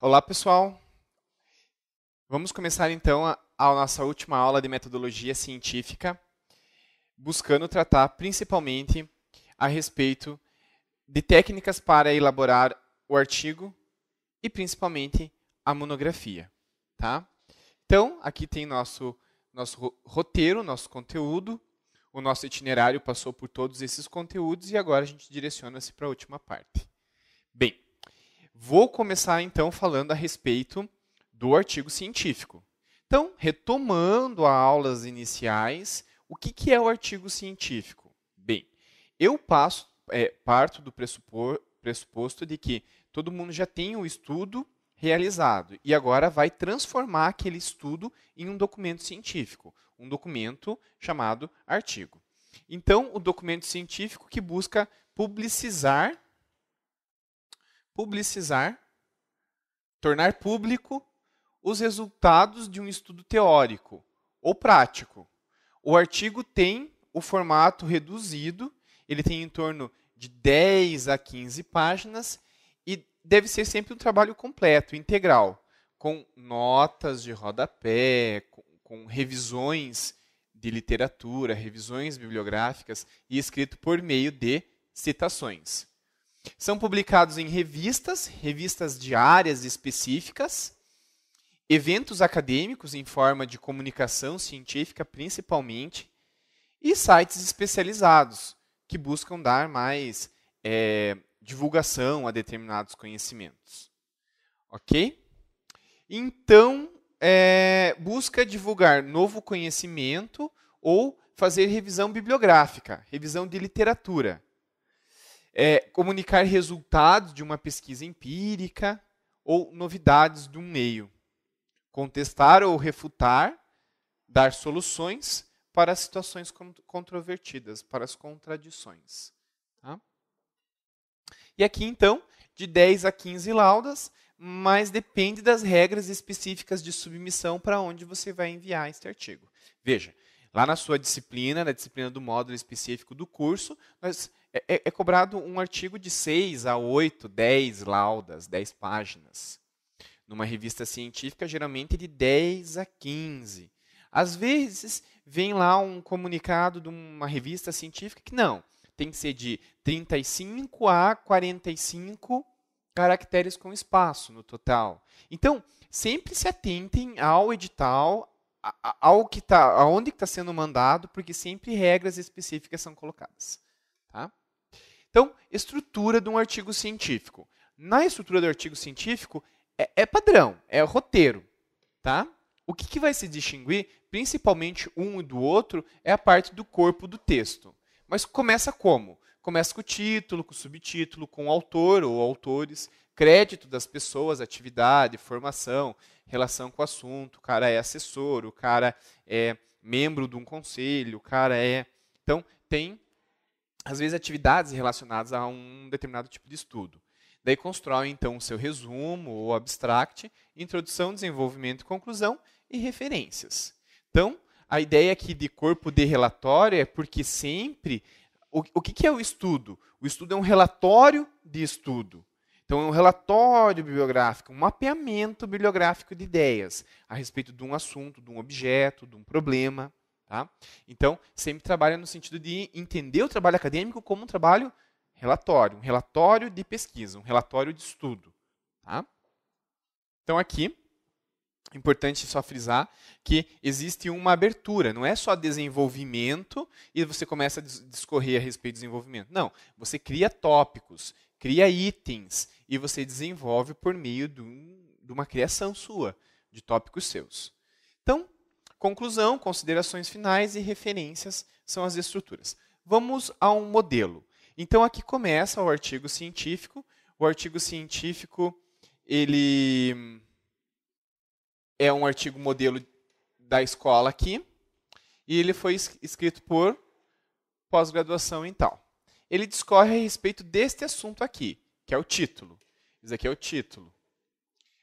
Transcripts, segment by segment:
Olá, pessoal. Vamos começar então a, a, nossa última aula de metodologia científica, buscando tratar principalmente a respeito de técnicas para elaborar o artigo e principalmente a monografia, tá? Então, aqui tem nosso nosso roteiro, nosso conteúdo, o nosso itinerário passou por todos esses conteúdos e agora a gente direciona-se para a última parte. Bem, Vou começar então falando a respeito do artigo científico. Então, retomando as aulas iniciais, o que, que é o artigo científico? Bem, eu passo, é, parto do pressupor, pressuposto de que todo mundo já tem o um estudo realizado e agora vai transformar aquele estudo em um documento científico, um documento chamado artigo. Então, o documento científico que busca publicizar publicizar, tornar público os resultados de um estudo teórico ou prático. O artigo tem o formato reduzido, ele tem em torno de 10 a 15 páginas e deve ser sempre um trabalho completo, integral, com notas de rodapé, com, com revisões de literatura, revisões bibliográficas e escrito por meio de citações. São publicados em revistas, revistas diárias específicas, eventos acadêmicos em forma de comunicação científica principalmente, e sites especializados que buscam dar mais é, divulgação a determinados conhecimentos. Ok? Então, é, busca divulgar novo conhecimento ou fazer revisão bibliográfica, revisão de literatura é, comunicar resultados de uma pesquisa empírica ou novidades do meio, contestar ou refutar, dar soluções para situações controvertidas, para as contradições. Tá? E aqui, então, de 10 a 15 laudas, mas depende das regras específicas de submissão para onde você vai enviar este artigo. Veja, lá na sua disciplina, na disciplina do módulo específico do curso, nós é, é, é cobrado um artigo de 6 a 8, 10 laudas, 10 páginas. Numa revista científica, geralmente de 10 a 15. Às vezes, vem lá um comunicado de uma revista científica que não, tem que ser de 35 a 45 caracteres com espaço no total. Então, sempre se atentem ao edital, ao que tá, aonde está sendo mandado, porque sempre regras específicas são colocadas. Então, estrutura de um artigo científico. Na estrutura do artigo científico, é, é padrão, é roteiro. Tá? O que, que vai se distinguir, principalmente um do outro, é a parte do corpo do texto. Mas começa como? Começa com o título, com o subtítulo, com o autor ou autores, crédito das pessoas, atividade, formação, relação com o assunto, o cara é assessor, o cara é membro de um conselho, o cara é. Então, tem às vezes, atividades relacionadas a um determinado tipo de estudo. Daí constrói, então, o seu resumo ou abstract, introdução, desenvolvimento, conclusão e referências. Então, a ideia aqui de corpo de relatório é porque sempre. O, o que, que é o estudo? O estudo é um relatório de estudo. Então, é um relatório bibliográfico, um mapeamento bibliográfico de ideias a respeito de um assunto, de um objeto, de um problema. Tá? Então, sempre trabalha no sentido de entender o trabalho acadêmico como um trabalho relatório, um relatório de pesquisa, um relatório de estudo. Tá? Então, aqui, importante só frisar que existe uma abertura, não é só desenvolvimento e você começa a discorrer a respeito do desenvolvimento. Não, você cria tópicos, cria itens e você desenvolve por meio de, um, de uma criação sua, de tópicos seus. Então, Conclusão, considerações finais e referências são as estruturas. Vamos a um modelo. Então aqui começa o artigo científico. O artigo científico ele é um artigo modelo da escola aqui e ele foi escrito por pós-graduação em tal. Ele discorre a respeito deste assunto aqui, que é o título. Isso aqui é o título.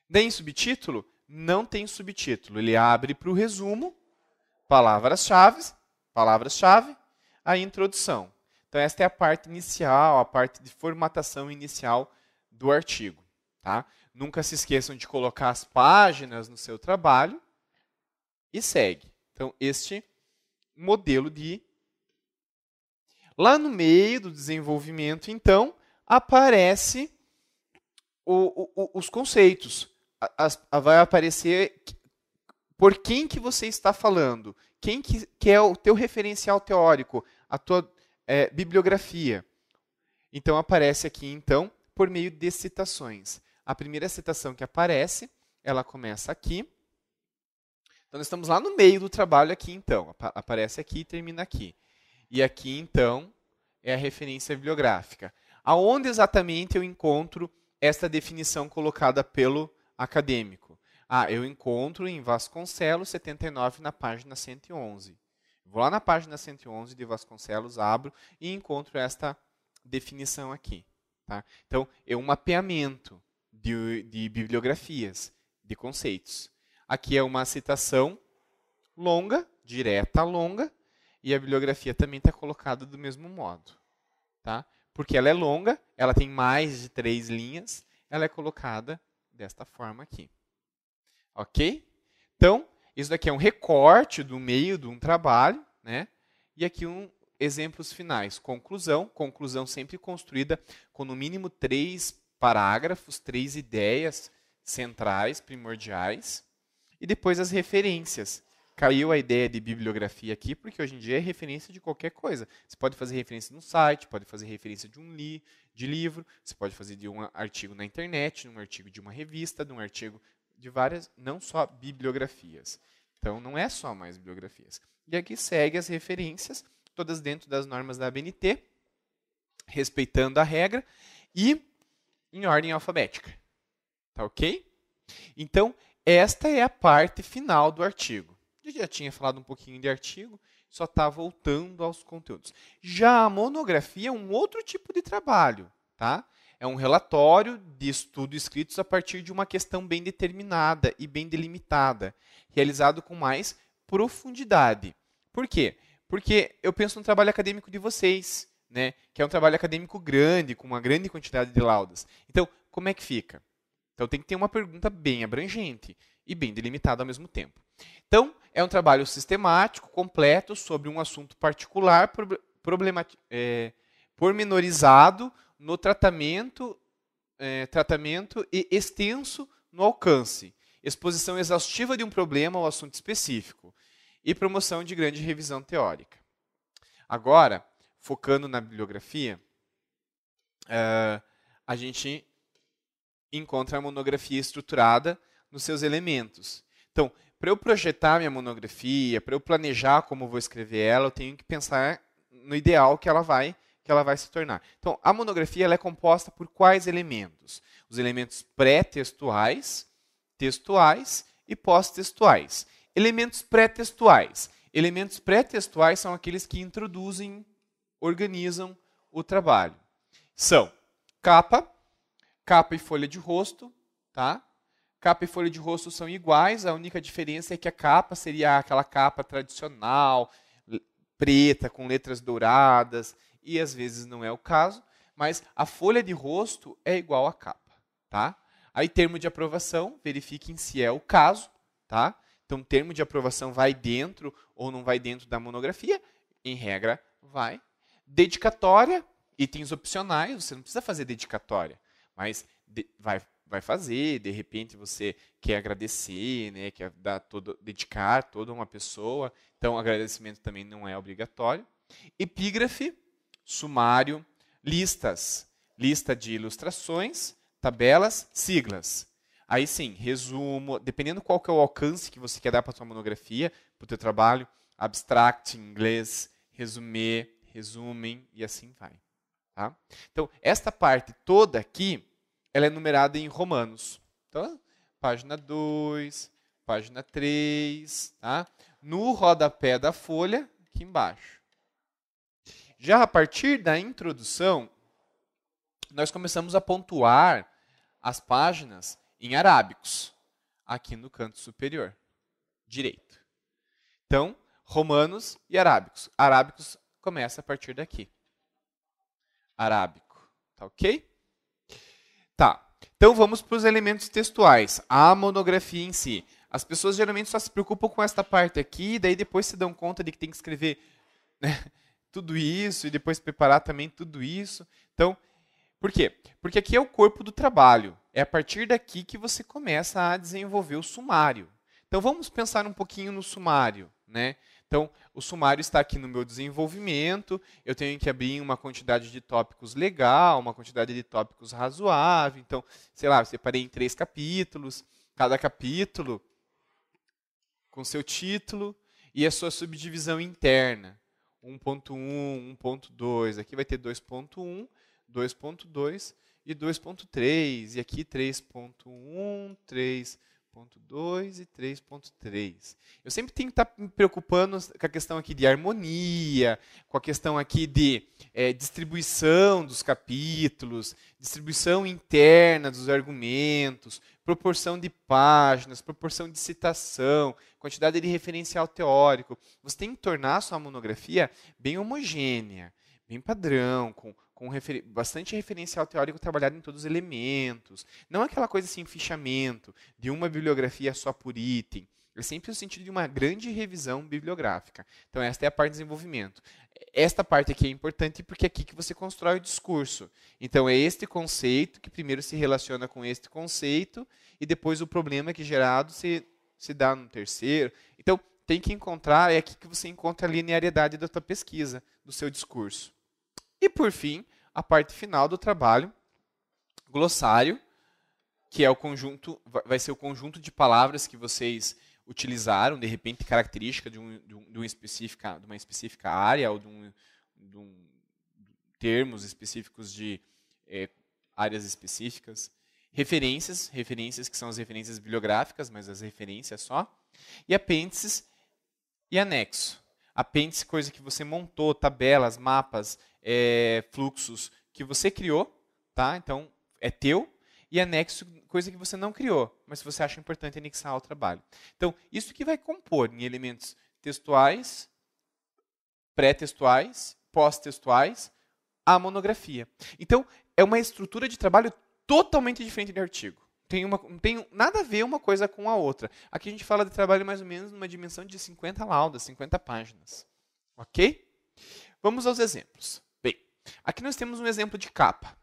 Daí, em subtítulo, não tem subtítulo. Ele abre para o resumo, palavras-chave, palavras-chave, a introdução. Então, esta é a parte inicial, a parte de formatação inicial do artigo. Tá? Nunca se esqueçam de colocar as páginas no seu trabalho e segue. Então, este modelo de. Lá no meio do desenvolvimento, então, aparece o, o, os conceitos vai aparecer por quem que você está falando, quem que, que é o teu referencial teórico, a tua é, bibliografia. Então aparece aqui então por meio de citações. A primeira citação que aparece, ela começa aqui. Então nós estamos lá no meio do trabalho aqui então, aparece aqui e termina aqui. E aqui então é a referência bibliográfica. Aonde exatamente eu encontro esta definição colocada pelo acadêmico. Ah, eu encontro em Vasconcelos 79 na página 111. Vou lá na página 111 de Vasconcelos, abro e encontro esta definição aqui. Tá? Então, é um mapeamento de, de bibliografias, de conceitos. Aqui é uma citação longa, direta, longa, e a bibliografia também está colocada do mesmo modo. Tá? Porque ela é longa, ela tem mais de três linhas, ela é colocada desta forma aqui. Ok? Então, isso daqui é um recorte do meio de um trabalho, né? E aqui um exemplos finais. Conclusão, conclusão sempre construída com no mínimo três parágrafos, três ideias centrais, primordiais, e depois as referências caiu a ideia de bibliografia aqui, porque hoje em dia é referência de qualquer coisa. Você pode fazer referência num site, pode fazer referência de um li, de livro, você pode fazer de um artigo na internet, de um artigo de uma revista, de um artigo de várias, não só bibliografias. Então, não é só mais bibliografias. E aqui segue as referências, todas dentro das normas da ABNT, respeitando a regra, e em ordem alfabética. Tá ok? Então, esta é a parte final do artigo já tinha falado um pouquinho de artigo, só está voltando aos conteúdos. Já a monografia é um outro tipo de trabalho, tá? É um relatório de estudos escritos a partir de uma questão bem determinada e bem delimitada, realizado com mais profundidade. Por quê? Porque eu penso no trabalho acadêmico de vocês, né? Que é um trabalho acadêmico grande, com uma grande quantidade de laudas. Então, como é que fica? Então tem que ter uma pergunta bem abrangente e bem delimitada ao mesmo tempo. Então, é um trabalho sistemático, completo, sobre um assunto particular, é, pormenorizado no tratamento, é, tratamento e extenso no alcance. Exposição exaustiva de um problema ou assunto específico. E promoção de grande revisão teórica. Agora, focando na bibliografia, uh, a gente encontra a monografia estruturada nos seus elementos. Então, para eu projetar minha monografia, para eu planejar como vou escrever ela, eu tenho que pensar no ideal que ela vai que ela vai se tornar. Então, a monografia ela é composta por quais elementos? Os elementos pré-textuais, textuais e pós-textuais. Elementos pré-textuais. Elementos pré-textuais são aqueles que introduzem, organizam o trabalho. São capa, capa e folha de rosto, tá? Capa e folha de rosto são iguais, a única diferença é que a capa seria aquela capa tradicional, preta, com letras douradas, e às vezes não é o caso, mas a folha de rosto é igual à capa, tá? Aí termo de aprovação, verifiquem se é o caso, tá? Então termo de aprovação vai dentro ou não vai dentro da monografia? Em regra, vai. Dedicatória, itens opcionais, você não precisa fazer dedicatória, mas de, vai vai fazer, de repente você quer agradecer, né, quer dar todo, dedicar toda uma pessoa. Então, agradecimento também não é obrigatório. Epígrafe, sumário, listas, lista de ilustrações, tabelas, siglas. Aí sim, resumo, dependendo qual que é o alcance que você quer dar para sua monografia, para o teu trabalho, abstract em inglês, resumir, resumem e assim vai. Tá? Então, esta parte toda aqui ela é numerada em Romanos. Então, página 2, página 3, tá? no rodapé da folha, aqui embaixo. Já a partir da introdução, nós começamos a pontuar as páginas em arábicos, aqui no canto superior, direito. Então, romanos e arábicos. Arábicos começa a partir daqui. Arábico, tá ok? Tá. Então vamos para os elementos textuais. A monografia em si. As pessoas geralmente só se preocupam com esta parte aqui, daí depois se dão conta de que tem que escrever né, tudo isso e depois preparar também tudo isso. Então, por quê? Porque aqui é o corpo do trabalho. É a partir daqui que você começa a desenvolver o sumário. Então vamos pensar um pouquinho no sumário, né? Então, o sumário está aqui no meu desenvolvimento, eu tenho que abrir uma quantidade de tópicos legal, uma quantidade de tópicos razoável. Então, sei lá, eu separei em três capítulos, cada capítulo com seu título e a sua subdivisão interna. 1.1, 1.2, aqui vai ter 2.1, 2.2 e 2.3, e aqui 3.1, 3. 3.2 e 3.3. Eu sempre tenho que estar tá me preocupando com a questão aqui de harmonia, com a questão aqui de é, distribuição dos capítulos, distribuição interna dos argumentos, proporção de páginas, proporção de citação, quantidade de referencial teórico. Você tem que tornar a sua monografia bem homogênea, bem padrão, com com refer... bastante referencial teórico trabalhado em todos os elementos. Não aquela coisa assim, fichamento, de uma bibliografia só por item. É sempre o sentido de uma grande revisão bibliográfica. Então, esta é a parte de desenvolvimento. Esta parte aqui é importante porque é aqui que você constrói o discurso. Então, é este conceito que primeiro se relaciona com este conceito e depois o problema que é gerado se, se dá no terceiro. Então, tem que encontrar, é aqui que você encontra a linearidade da sua pesquisa, do seu discurso. E por fim, a parte final do trabalho, glossário, que é o conjunto, vai ser o conjunto de palavras que vocês utilizaram, de repente característica de, um, de, um, de, uma, específica, de uma específica área ou de um, de um termos específicos de é, áreas específicas, referências, referências que são as referências bibliográficas, mas as referências só, e apêndices e anexo. Apêndice, coisa que você montou, tabelas, mapas, é, fluxos que você criou, tá? Então é teu e anexo coisa que você não criou, mas você acha importante anexar ao trabalho. Então isso que vai compor em elementos textuais, pré-textuais, pós-textuais, a monografia. Então é uma estrutura de trabalho totalmente diferente de artigo. Tem, uma, tem nada a ver uma coisa com a outra. Aqui a gente fala de trabalho mais ou menos numa dimensão de 50 laudas, 50 páginas. Ok? Vamos aos exemplos. Aqui nós temos um exemplo de capa.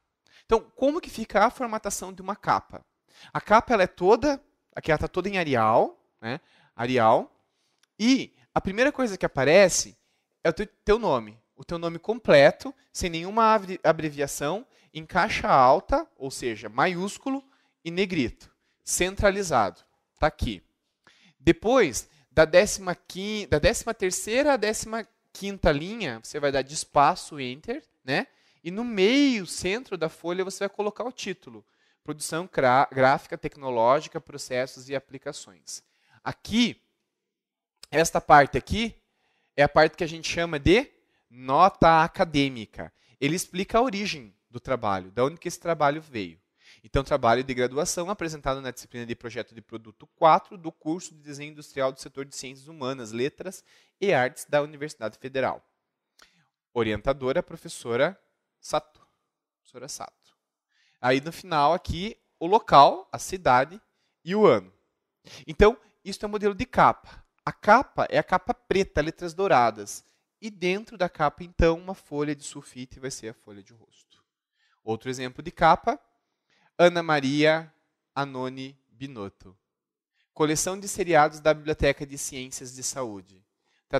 Então, como que fica a formatação de uma capa? A capa ela é toda, aqui ela está toda em Arial, né? Arial. E a primeira coisa que aparece é o teu, nome. O teu nome completo, sem nenhuma abreviação, em caixa alta, ou seja, maiúsculo e negrito. Centralizado. Está aqui. Depois, da 13 da décima terceira à 15 quinta linha, você vai dar de espaço Enter né? E no meio, centro da folha, você vai colocar o título: Produção gráfica, tecnológica, processos e aplicações. Aqui, esta parte aqui é a parte que a gente chama de nota acadêmica. Ele explica a origem do trabalho, da onde que esse trabalho veio. Então, trabalho de graduação apresentado na disciplina de projeto de produto 4 do curso de desenho industrial do setor de ciências humanas, letras e artes da Universidade Federal orientadora, a professora Sato. Professora Sato. Aí no final aqui, o local, a cidade e o ano. Então, isso é um modelo de capa. A capa é a capa preta, letras douradas. E dentro da capa, então, uma folha de sulfite vai ser a folha de rosto. Outro exemplo de capa, Ana Maria Anoni Binotto. Coleção de seriados da Biblioteca de Ciências de Saúde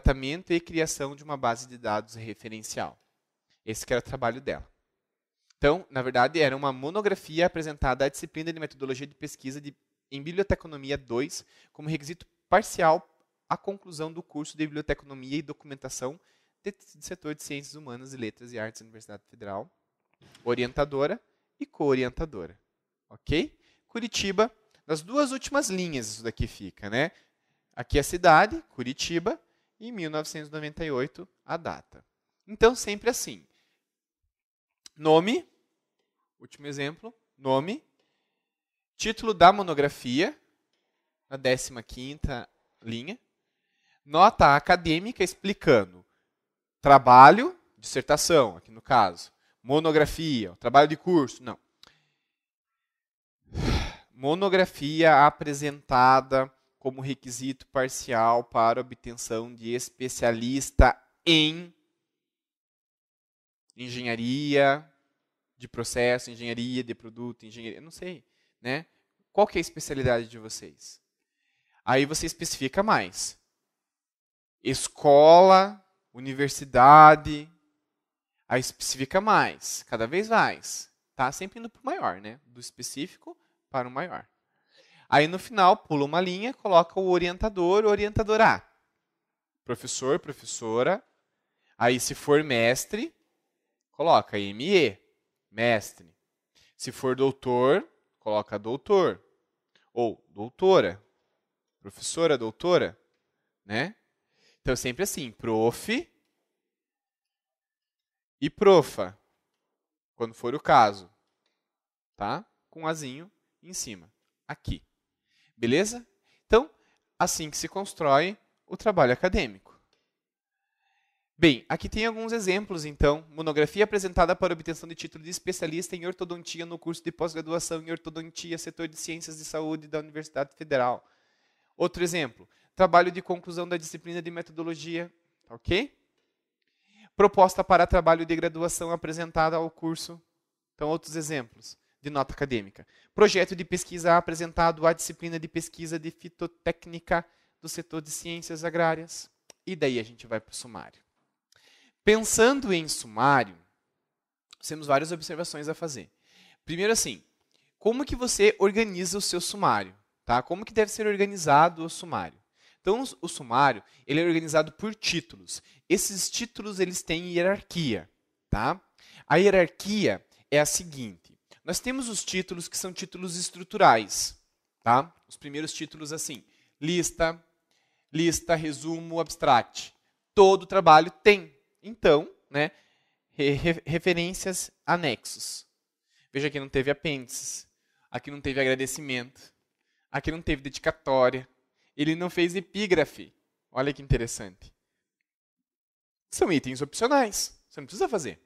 tratamento e criação de uma base de dados referencial. Esse era o trabalho dela. Então, na verdade, era uma monografia apresentada à disciplina de metodologia de pesquisa de, em biblioteconomia 2 como requisito parcial à conclusão do curso de biblioteconomia e documentação de, de setor de ciências humanas e letras e artes da Universidade Federal, orientadora e coorientadora. OK? Curitiba, nas duas últimas linhas isso daqui fica, né? Aqui é a cidade, Curitiba, e 1998 a data. Então, sempre assim. Nome, último exemplo, nome, título da monografia, na 15ª linha, nota acadêmica explicando trabalho, dissertação, aqui no caso, monografia, trabalho de curso, não. Monografia apresentada como requisito parcial para obtenção de especialista em engenharia de processo, engenharia de produto, engenharia, não sei, né? Qual que é a especialidade de vocês? Aí você especifica mais. Escola, universidade, aí especifica mais, cada vez mais, tá? Sempre indo para o maior, né? Do específico para o maior. Aí no final pula uma linha, coloca o orientador, o orientador A. Professor, professora. Aí se for mestre, coloca ME, mestre. Se for doutor, coloca doutor ou doutora, professora, doutora, né? Então sempre assim, prof e profa, quando for o caso, tá? Com um azinho em cima, aqui. Beleza? Então, assim que se constrói o trabalho acadêmico. Bem, aqui tem alguns exemplos, então. Monografia apresentada para obtenção de título de especialista em ortodontia no curso de pós-graduação em ortodontia, setor de ciências de saúde da Universidade Federal. Outro exemplo, trabalho de conclusão da disciplina de metodologia, tá ok? Proposta para trabalho de graduação apresentada ao curso. Então, outros exemplos de nota acadêmica. Projeto de pesquisa apresentado à disciplina de pesquisa de fitotécnica do setor de ciências agrárias. E daí a gente vai para o sumário. Pensando em sumário, temos várias observações a fazer. Primeiro assim, como que você organiza o seu sumário? Tá? Como que deve ser organizado o sumário? Então, o sumário ele é organizado por títulos. Esses títulos eles têm hierarquia. Tá? A hierarquia é a seguinte. Nós temos os títulos que são títulos estruturais, tá? Os primeiros títulos assim: lista, lista, resumo, abstract. Todo trabalho tem, então, né, referências, anexos. Veja que não teve apêndices, aqui não teve agradecimento, aqui não teve dedicatória, ele não fez epígrafe. Olha que interessante. São itens opcionais, você não precisa fazer.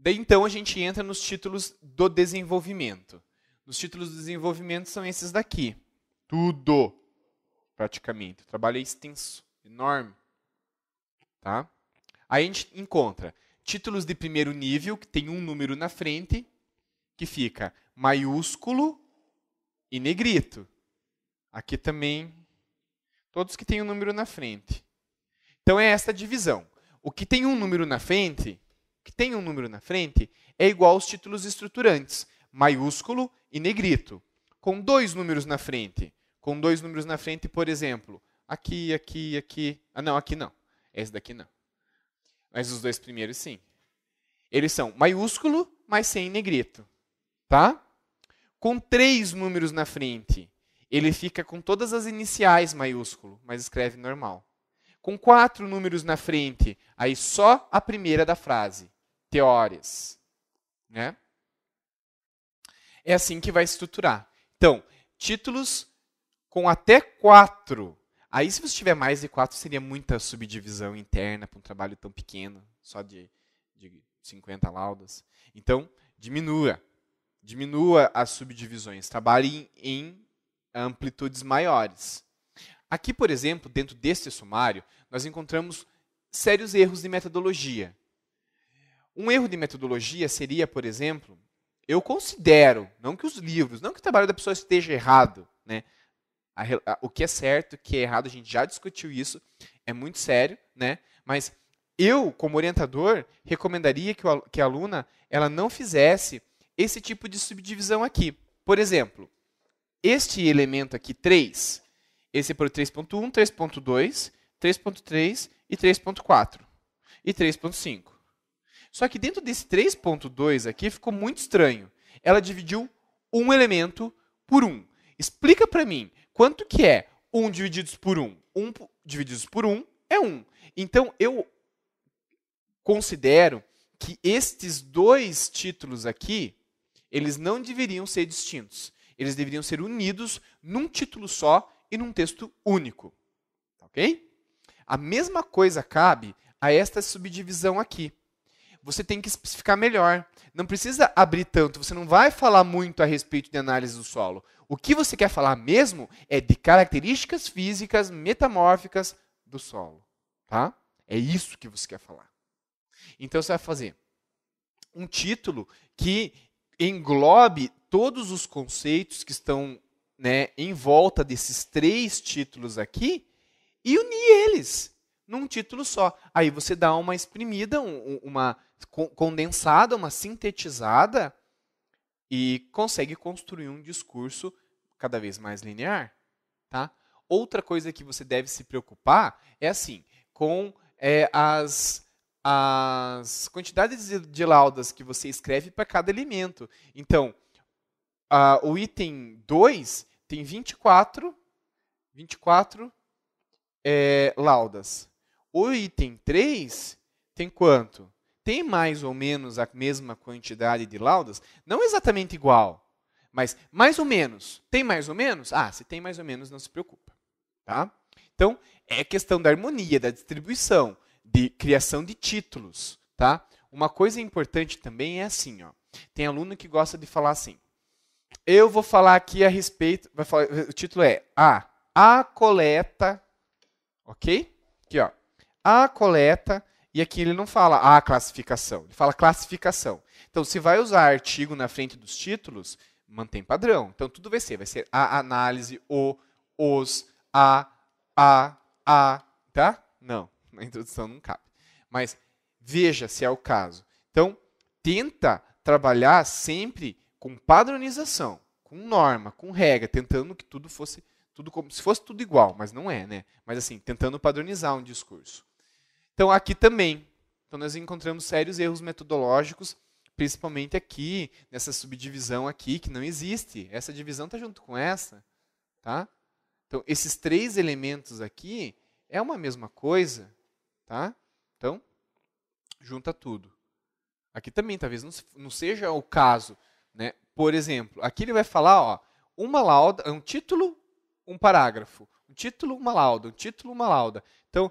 Daí então a gente entra nos títulos do desenvolvimento. Os títulos do desenvolvimento são esses daqui. Tudo, praticamente. O trabalho é extenso, enorme. Tá? Aí a gente encontra títulos de primeiro nível, que tem um número na frente, que fica maiúsculo e negrito. Aqui também, todos que têm um número na frente. Então é esta divisão. O que tem um número na frente que tem um número na frente é igual aos títulos estruturantes, maiúsculo e negrito. Com dois números na frente, com dois números na frente, por exemplo, aqui, aqui, aqui. Ah, não, aqui não. Esse daqui não. Mas os dois primeiros sim. Eles são maiúsculo, mas sem negrito. Tá? Com três números na frente, ele fica com todas as iniciais maiúsculo, mas escreve normal com quatro números na frente. Aí só a primeira da frase, teórias. Né? É assim que vai estruturar. Então, títulos com até quatro. Aí, se você tiver mais de quatro, seria muita subdivisão interna para um trabalho tão pequeno, só de, de 50 laudas. Então, diminua. Diminua as subdivisões. Trabalhe em, em amplitudes maiores. Aqui, por exemplo, dentro deste sumário, nós encontramos sérios erros de metodologia. Um erro de metodologia seria, por exemplo, eu considero, não que os livros, não que o trabalho da pessoa esteja errado, né? o que é certo, o que é errado, a gente já discutiu isso, é muito sério, né? Mas eu, como orientador, recomendaria que, que a aluna ela não fizesse esse tipo de subdivisão aqui. Por exemplo, este elemento aqui, 3, esse é por 3.1, 3.2, 3.3 e 3.4. E 3.5. Só que dentro desse 3.2 aqui ficou muito estranho. Ela dividiu um elemento por um. Explica para mim, quanto que é 1 um dividido por 1? Um? 1 um dividido por 1 um é 1. Um. Então, eu considero que estes dois títulos aqui, eles não deveriam ser distintos. Eles deveriam ser unidos num título só e num texto único. Tá ok? A mesma coisa cabe a esta subdivisão aqui. Você tem que especificar melhor. Não precisa abrir tanto, você não vai falar muito a respeito de análise do solo. O que você quer falar mesmo é de características físicas metamórficas do solo. Tá? É isso que você quer falar. Então você vai fazer um título que englobe todos os conceitos que estão né, em volta desses três títulos aqui e unir eles num título só. Aí você dá uma exprimida, um, uma condensada, uma sintetizada e consegue construir um discurso cada vez mais linear, tá? Outra coisa que você deve se preocupar é assim, com é, as as quantidades de, de laudas que você escreve para cada elemento. Então, ah, o item 2 tem 24, 24 é, laudas. O item 3 tem quanto? Tem mais ou menos a mesma quantidade de laudas? Não exatamente igual, mas mais ou menos. Tem mais ou menos? Ah, se tem mais ou menos, não se preocupa. Tá? Então, é questão da harmonia, da distribuição, de criação de títulos. Tá? Uma coisa importante também é assim: ó, tem aluno que gosta de falar assim. Eu vou falar aqui a respeito. Vai falar, o título é A. A coleta. Ok? Aqui, ó. A coleta. E aqui ele não fala a classificação, ele fala classificação. Então, se vai usar artigo na frente dos títulos, mantém padrão. Então, tudo vai ser, vai ser a análise, o, os, a, a, a, tá? Não, na introdução não cabe. Mas veja se é o caso. Então, tenta trabalhar sempre com padronização, com norma, com regra, tentando que tudo fosse tudo como se fosse tudo igual, mas não é, né? Mas assim, tentando padronizar um discurso. Então aqui também, então nós encontramos sérios erros metodológicos, principalmente aqui nessa subdivisão aqui que não existe. Essa divisão está junto com essa, tá? Então esses três elementos aqui é uma mesma coisa, tá? Então junta tudo. Aqui também, talvez não, não seja o caso né? Por exemplo, aqui ele vai falar ó, uma lauda, é um título, um parágrafo. Um título, uma lauda. Um título, uma lauda. Então,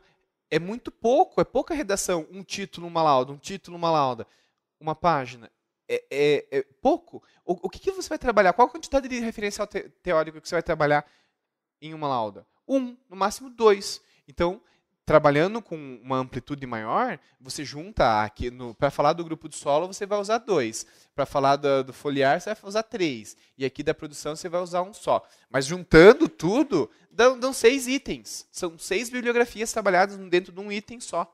é muito pouco, é pouca redação. Um título, uma lauda. Um título, uma lauda. Uma página. É, é, é pouco. O, o que, que, você vai trabalhar? Qual a quantidade de referencial te, teórico que você vai trabalhar em uma lauda? Um, no máximo dois. Então, trabalhando com uma amplitude maior, você junta aqui para falar do grupo de solo você vai usar dois, para falar do, do, foliar você vai usar três e aqui da produção você vai usar um só. Mas juntando tudo dão, dão seis itens, são seis bibliografias trabalhadas dentro de um item só,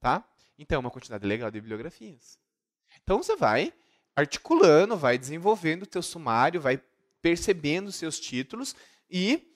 tá? Então é uma quantidade legal de bibliografias. Então você vai articulando, vai desenvolvendo o teu sumário, vai percebendo os seus títulos e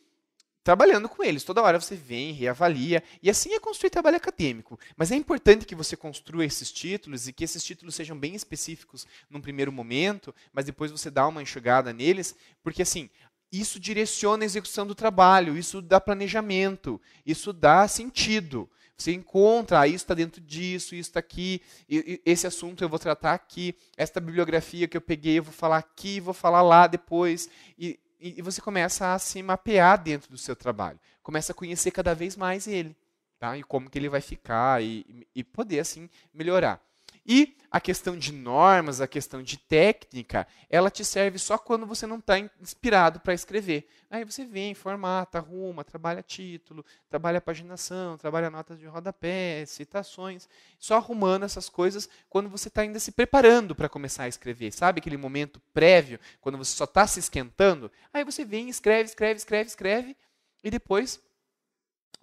trabalhando com eles. Toda hora você vem, reavalia, e assim é construir trabalho acadêmico. Mas é importante que você construa esses títulos e que esses títulos sejam bem específicos num primeiro momento, mas depois você dá uma enxugada neles, porque assim, isso direciona a execução do trabalho, isso dá planejamento, isso dá sentido. Você encontra, ah, isso está dentro disso, isso está aqui, esse assunto eu vou tratar aqui, esta bibliografia que eu peguei eu vou falar aqui, vou falar lá depois. E e você começa a se mapear dentro do seu trabalho, começa a conhecer cada vez mais ele, tá? E como que ele vai ficar e, e poder assim melhorar. E a questão de normas, a questão de técnica, ela te serve só quando você não está inspirado para escrever. Aí você vem, formata, arruma, trabalha título, trabalha paginação, trabalha notas de rodapé, citações, só arrumando essas coisas quando você está ainda se preparando para começar a escrever. Sabe aquele momento prévio, quando você só está se esquentando? Aí você vem, escreve, escreve, escreve, escreve, e depois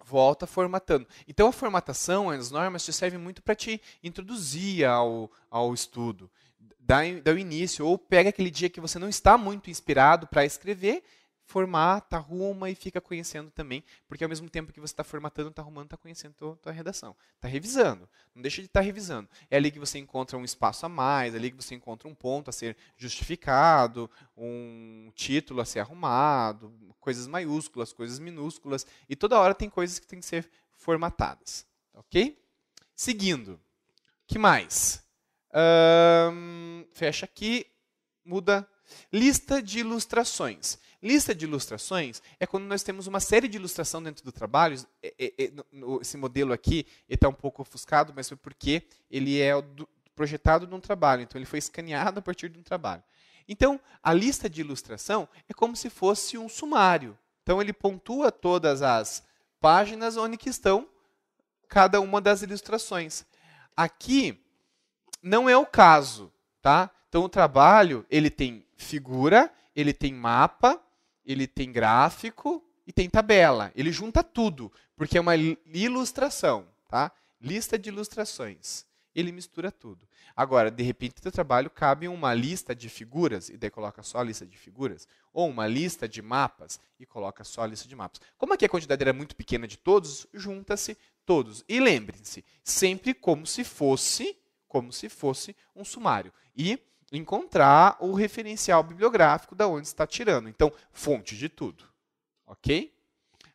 volta formatando. Então a formatação, as normas te servem muito para te introduzir ao, ao estudo, dar, o início, ou pega aquele dia que você não está muito inspirado para escrever formata, tá arruma e fica conhecendo também, porque ao mesmo tempo que você está formatando, está arrumando, está conhecendo tua, tua redação, está revisando, não deixa de estar tá revisando. É ali que você encontra um espaço a mais, é ali que você encontra um ponto a ser justificado, um título a ser arrumado, coisas maiúsculas, coisas minúsculas, e toda hora tem coisas que têm que ser formatadas, ok? Seguindo, que mais? fecha aqui, muda. Lista de ilustrações. Lista de ilustrações é quando nós temos uma série de ilustração dentro do trabalho. É, é, é, esse modelo aqui está um pouco ofuscado, mas foi porque ele é projetado num trabalho, então ele foi escaneado a partir de um trabalho. Então, a lista de ilustração é como se fosse um sumário. Então, ele pontua todas as páginas onde estão cada uma das ilustrações. Aqui não é o caso, tá? Então, o trabalho ele tem figura, ele tem mapa, ele tem gráfico e tem tabela. Ele junta tudo, porque é uma ilustração, tá? Lista de ilustrações. Ele mistura tudo. Agora, de repente, teu trabalho cabe uma lista de figuras, e daí coloca só a lista de figuras, ou uma lista de mapas, e coloca só a lista de mapas. Como aqui a quantidade era muito pequena de todos, junta-se todos. E lembrem-se, sempre como se fosse, como se fosse um sumário. E encontrar o referencial bibliográfico da onde está tirando. Então, fonte de tudo. Ok?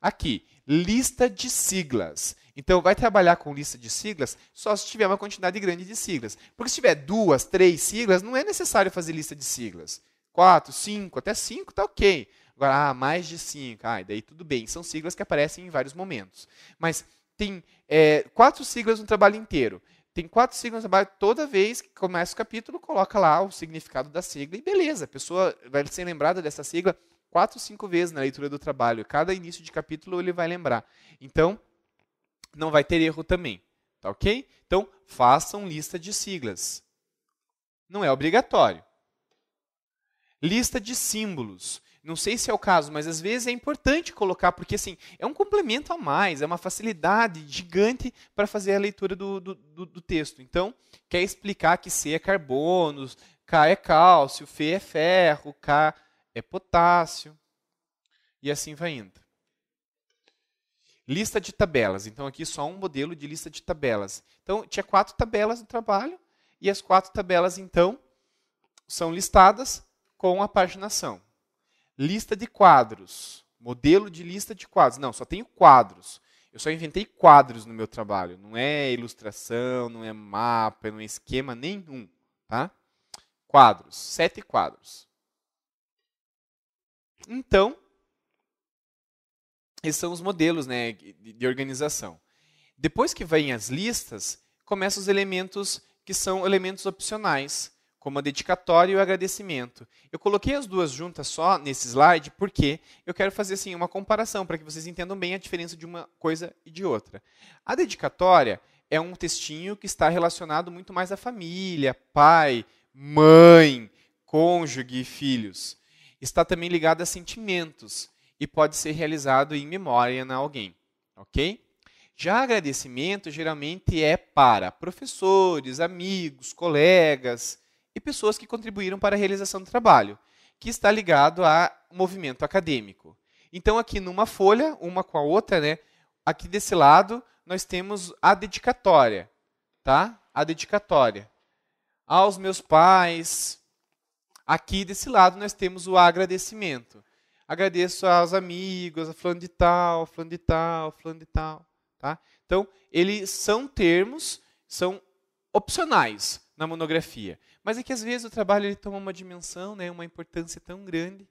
Aqui, lista de siglas. Então, vai trabalhar com lista de siglas só se tiver uma quantidade grande de siglas. Porque se tiver duas, três siglas, não é necessário fazer lista de siglas. Quatro, cinco, até cinco, tá ok. Agora, ah, mais de cinco, ah, daí tudo bem. São siglas que aparecem em vários momentos. Mas tem é, quatro siglas no trabalho inteiro tem quatro siglas abaixo. Toda vez que começa o capítulo, coloca lá o significado da sigla e beleza. A pessoa vai ser lembrada dessa sigla quatro, cinco vezes na leitura do trabalho. Cada início de capítulo ele vai lembrar. Então, não vai ter erro também. Tá ok? Então, façam lista de siglas. Não é obrigatório. Lista de símbolos. Não sei se é o caso, mas às vezes é importante colocar, porque assim, é um complemento a mais, é uma facilidade gigante para fazer a leitura do, do, do, do texto. Então, quer explicar que C é carbono, K é cálcio, Fe é ferro, K é potássio, e assim vai indo. Lista de tabelas. Então, aqui só um modelo de lista de tabelas. Então, tinha quatro tabelas no trabalho, e as quatro tabelas, então, são listadas com a paginação. Lista de quadros. Modelo de lista de quadros. Não, só tenho quadros. Eu só inventei quadros no meu trabalho. Não é ilustração, não é mapa, não é esquema nenhum. Tá? Quadros. Sete quadros. Então, esses são os modelos né, de organização. Depois que vêm as listas, começam os elementos que são elementos opcionais como a dedicatória e o agradecimento. Eu coloquei as duas juntas só nesse slide porque eu quero fazer assim uma comparação para que vocês entendam bem a diferença de uma coisa e de outra. A dedicatória é um textinho que está relacionado muito mais à família, pai, mãe, cônjuge e filhos. Está também ligado a sentimentos e pode ser realizado em memória a alguém, OK? Já agradecimento geralmente é para professores, amigos, colegas, e pessoas que contribuíram para a realização do trabalho, que está ligado a movimento acadêmico. Então, aqui numa folha, uma com a outra, né? Aqui desse lado, nós temos a dedicatória, tá? A dedicatória. Aos meus pais. Aqui desse lado, nós temos o agradecimento. Agradeço aos amigos, a fulano de tal, fulano de tal, fulano de tal, tá? Então, eles são termos, são opcionais na monografia. Mas é que às vezes o trabalho ele toma uma dimensão, né, uma importância tão grande.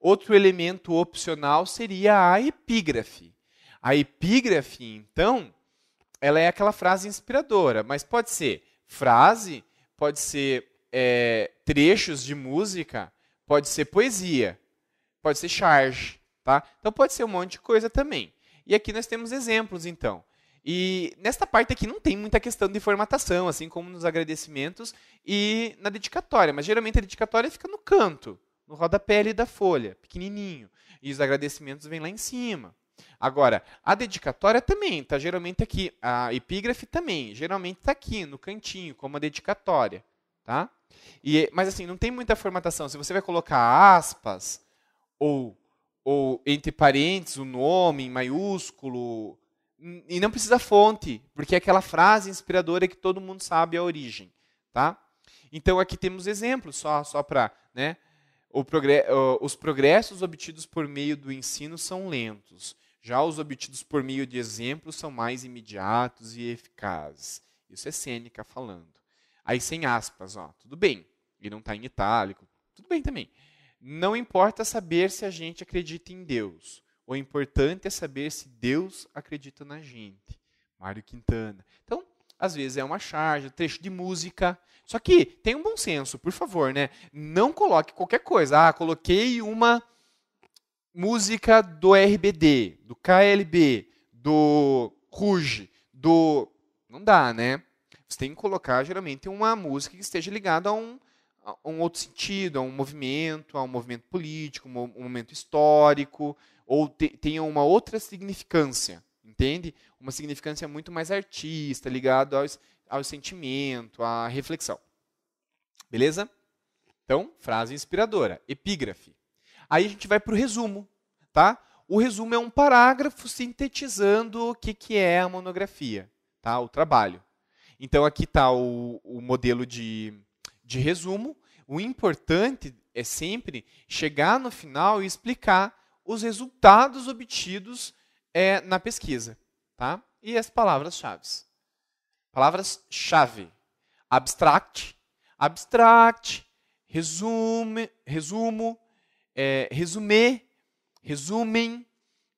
Outro elemento opcional seria a epígrafe. A epígrafe, então, ela é aquela frase inspiradora, mas pode ser frase, pode ser é, trechos de música, pode ser poesia, pode ser charge, tá? Então pode ser um monte de coisa também. E aqui nós temos exemplos, então. E nesta parte aqui não tem muita questão de formatação, assim como nos agradecimentos e na dedicatória, mas geralmente a dedicatória fica no canto, no rodapé ali da folha, pequenininho, e os agradecimentos vêm lá em cima. Agora, a dedicatória também está geralmente aqui, a epígrafe também, geralmente está aqui no cantinho, como a dedicatória, tá? E, mas assim, não tem muita formatação. Se você vai colocar aspas ou, ou entre parênteses o nome em maiúsculo, e não precisa fonte, porque é aquela frase inspiradora que todo mundo sabe a origem, tá? Então aqui temos exemplos só só para, né? Progre os progressos obtidos por meio do ensino são lentos, já os obtidos por meio de exemplos são mais imediatos e eficazes. Isso é Sêneca falando. Aí sem aspas, ó, tudo bem. E não está em itálico, tudo bem também. Não importa saber se a gente acredita em Deus. O importante é saber se Deus acredita na gente. Mário Quintana. Então, às vezes é uma charge, trecho de música. Só que tem um bom senso, por favor, né? Não coloque qualquer coisa. Ah, coloquei uma música do RBD, do KLB, do Ruge, do. Não dá, né? Você tem que colocar geralmente uma música que esteja ligada a um, a um outro sentido, a um movimento, a um movimento político, um momento histórico, ou te, tenham uma outra significância, entende? Uma significância muito mais artista, ligado aos, ao sentimento, à reflexão. Beleza? Então, frase inspiradora, epígrafe. Aí a gente vai para o resumo, tá? O resumo é um parágrafo sintetizando o que, que é a monografia, tá? O trabalho. Então, aqui está o, o modelo de, de resumo. O importante é sempre chegar no final e explicar os resultados obtidos é, na pesquisa. Tá? E as palavras-chave. Palavras-chave. Abstract, abstract, resume, resumo, é, resumir, resumem.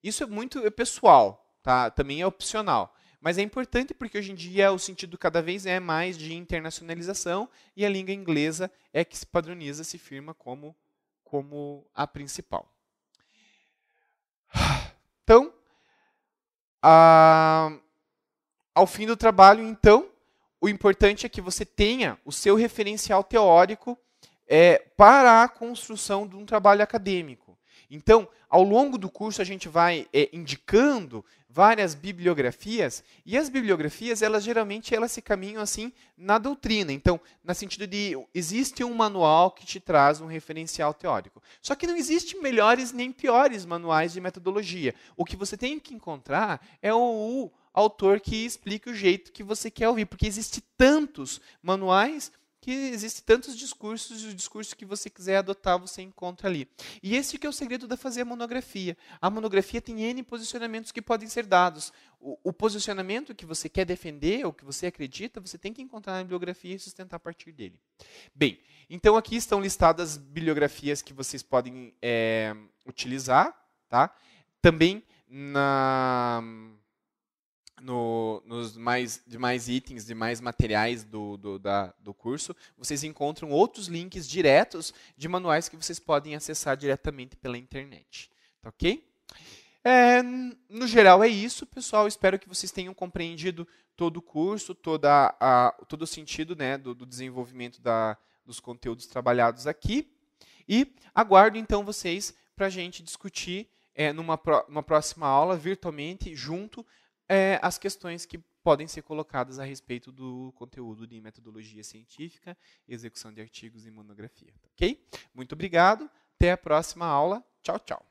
Isso é muito é pessoal, tá? Também é opcional. Mas é importante porque hoje em dia o sentido cada vez é mais de internacionalização e a língua inglesa é que se padroniza, se firma como, como a principal. Ah, ao fim do trabalho, então, o importante é que você tenha o seu referencial teórico é, para a construção de um trabalho acadêmico. Então, ao longo do curso, a gente vai é, indicando várias bibliografias, e as bibliografias, elas geralmente elas se caminham assim na doutrina. Então, no sentido de existe um manual que te traz um referencial teórico. Só que não existe melhores nem piores manuais de metodologia. O que você tem que encontrar é o autor que explique o jeito que você quer ouvir, porque existe tantos manuais que existem tantos discursos e o discurso que você quiser adotar você encontra ali. E esse que é o segredo da fazer a monografia. A monografia tem N posicionamentos que podem ser dados. O, o posicionamento que você quer defender, ou que você acredita, você tem que encontrar na bibliografia e sustentar a partir dele. Bem, então aqui estão listadas as bibliografias que vocês podem é, utilizar. Tá? Também na no, nos mais demais itens, demais materiais do, do, da, do curso, vocês encontram outros links diretos de manuais que vocês podem acessar diretamente pela internet. Tá ok? É, no geral é isso, pessoal. Espero que vocês tenham compreendido todo o curso, toda a, todo o sentido né, do, do desenvolvimento da, dos conteúdos trabalhados aqui. E aguardo então vocês para a gente discutir é, numa, numa próxima aula, virtualmente, junto, é, as questões que podem ser colocadas a respeito do conteúdo de metodologia científica, execução de artigos e monografia. Tá ok? Muito obrigado. Até a próxima aula. Tchau, tchau.